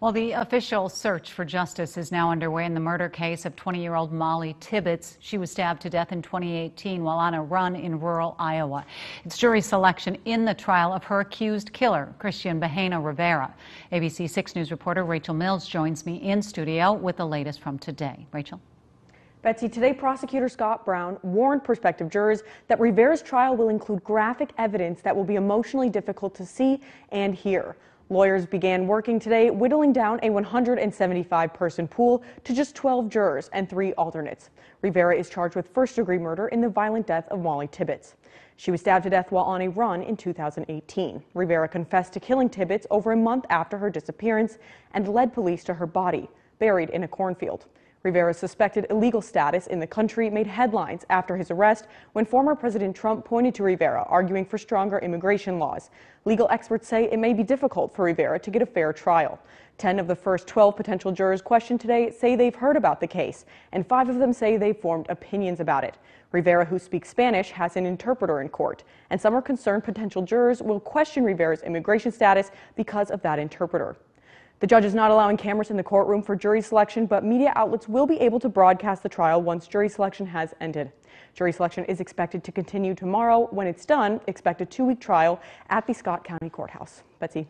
Well, the official search for justice is now underway in the murder case of 20 year old Molly Tibbets. She was stabbed to death in 2018 while on a run in rural Iowa. It's jury selection in the trial of her accused killer, Christian Bahena Rivera. ABC 6 News reporter Rachel Mills joins me in studio with the latest from today. Rachel? Betsy, today prosecutor Scott Brown warned prospective jurors that Rivera's trial will include graphic evidence that will be emotionally difficult to see and hear. Lawyers began working today, whittling down a 175 person pool to just 12 jurors and three alternates. Rivera is charged with first degree murder in the violent death of Molly Tibbets. She was stabbed to death while on a run in 2018. Rivera confessed to killing Tibbets over a month after her disappearance and led police to her body, buried in a cornfield. Rivera's suspected illegal status in the country made headlines after his arrest when former President Trump pointed to Rivera, arguing for stronger immigration laws. Legal experts say it may be difficult for Rivera to get a fair trial. Ten of the first 12 potential jurors questioned today say they've heard about the case, and five of them say they've formed opinions about it. Rivera, who speaks Spanish, has an interpreter in court, and some are concerned potential jurors will question Rivera's immigration status because of that interpreter. The judge is not allowing cameras in the courtroom for jury selection, but media outlets will be able to broadcast the trial once jury selection has ended. Jury selection is expected to continue tomorrow. When it's done, expect a two week trial at the Scott County Courthouse. Betsy.